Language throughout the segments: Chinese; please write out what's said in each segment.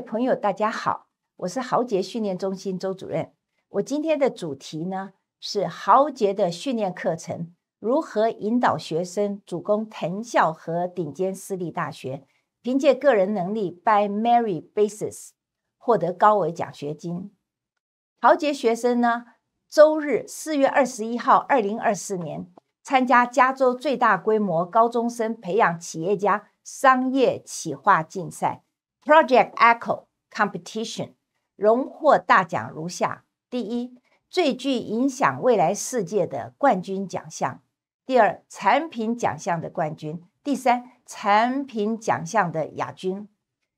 朋友，大家好，我是豪杰训练中心周主任。我今天的主题呢是豪杰的训练课程如何引导学生主攻藤校和顶尖私立大学，凭借个人能力 by merit basis 获得高额奖学金。豪杰学生呢，周日四月二十一号，二零二四年参加加州最大规模高中生培养企业家商业企划竞赛。Project Echo Competition 荣获大奖如下：第一，最具影响未来世界的冠军奖项；第二，产品奖项的冠军；第三，产品奖项的亚军。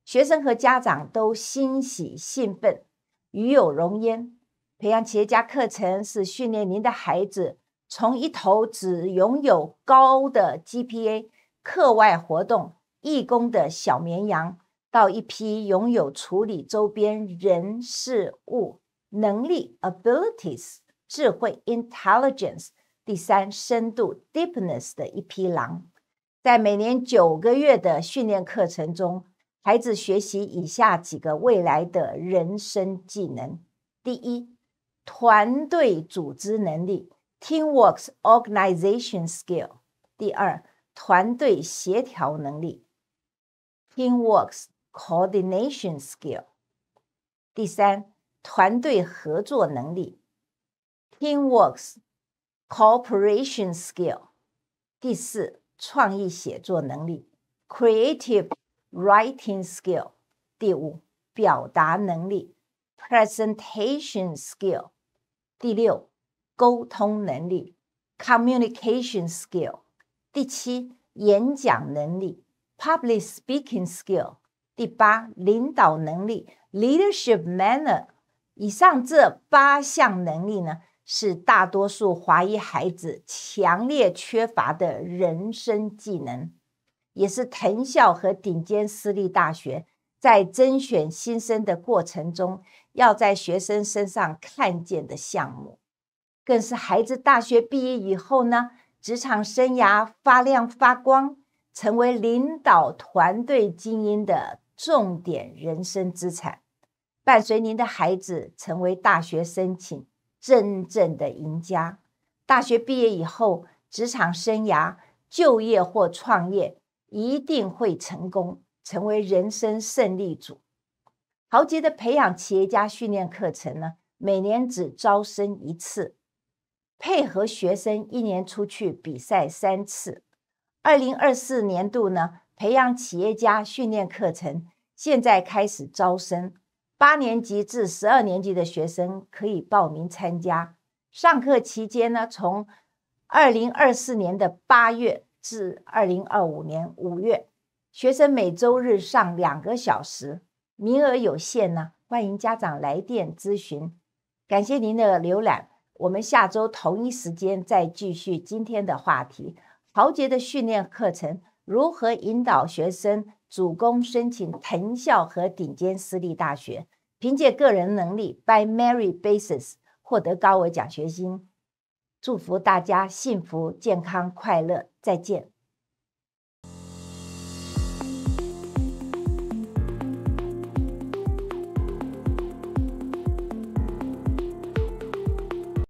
学生和家长都欣喜兴奋，与有荣焉。培养企业家课程是训练您的孩子从一头只拥有高的 GPA、课外活动、义工的小绵羊。到一批拥有处理周边人事物能力 abilities、智慧 intelligence、第三深度 d e e p n e s s 的一批狼，在每年九个月的训练课程中，孩子学习以下几个未来的人生技能：第一，团队组织能力 teamwork organization skill；第二，团队协调能力 teamwork。（coordination skill. skill）。第三，团队合作能力 （teamwork）、cooperation skill。第四，创意写作能力 （creative writing skill）。第五，表达能力 （presentation skill）。第六，沟通能力 （communication skill）。第七，演讲能力 （public speaking skill）。第八，领导能力 （leadership manner）。以上这八项能力呢，是大多数华裔孩子强烈缺乏的人生技能，也是藤校和顶尖私立大学在甄选新生的过程中要在学生身上看见的项目，更是孩子大学毕业以后呢，职场生涯发亮发光，成为领导团队精英的。重点人生资产，伴随您的孩子成为大学申请真正的赢家。大学毕业以后，职场生涯、就业或创业一定会成功，成为人生胜利组。豪杰的培养企业家训练课程呢，每年只招生一次，配合学生一年出去比赛三次。二零二四年度呢？培养企业家训练课程现在开始招生，八年级至十二年级的学生可以报名参加。上课期间呢，从二零二四年的八月至二零二五年五月，学生每周日上两个小时。名额有限呢，欢迎家长来电咨询。感谢您的浏览，我们下周同一时间再继续今天的话题。豪杰的训练课程。如何引导学生主攻申请藤校和顶尖私立大学，凭借个人能力 by merit basis 获得高额奖学金？祝福大家幸福、健康、快乐！再见。